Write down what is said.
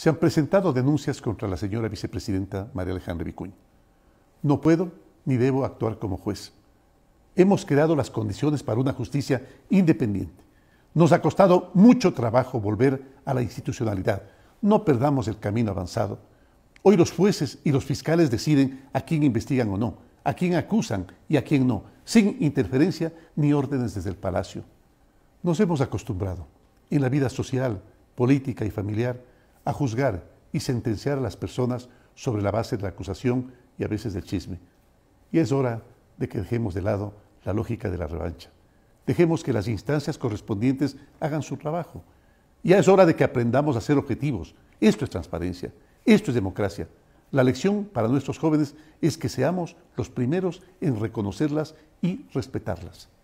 se han presentado denuncias contra la señora vicepresidenta María Alejandra Vicuña. No puedo ni debo actuar como juez. Hemos creado las condiciones para una justicia independiente. Nos ha costado mucho trabajo volver a la institucionalidad. No perdamos el camino avanzado. Hoy los jueces y los fiscales deciden a quién investigan o no, a quién acusan y a quién no, sin interferencia ni órdenes desde el Palacio. Nos hemos acostumbrado en la vida social, política y familiar a juzgar y sentenciar a las personas sobre la base de la acusación y a veces del chisme. Y es hora de que dejemos de lado la lógica de la revancha. Dejemos que las instancias correspondientes hagan su trabajo. Ya es hora de que aprendamos a ser objetivos. Esto es transparencia, esto es democracia. La lección para nuestros jóvenes es que seamos los primeros en reconocerlas y respetarlas.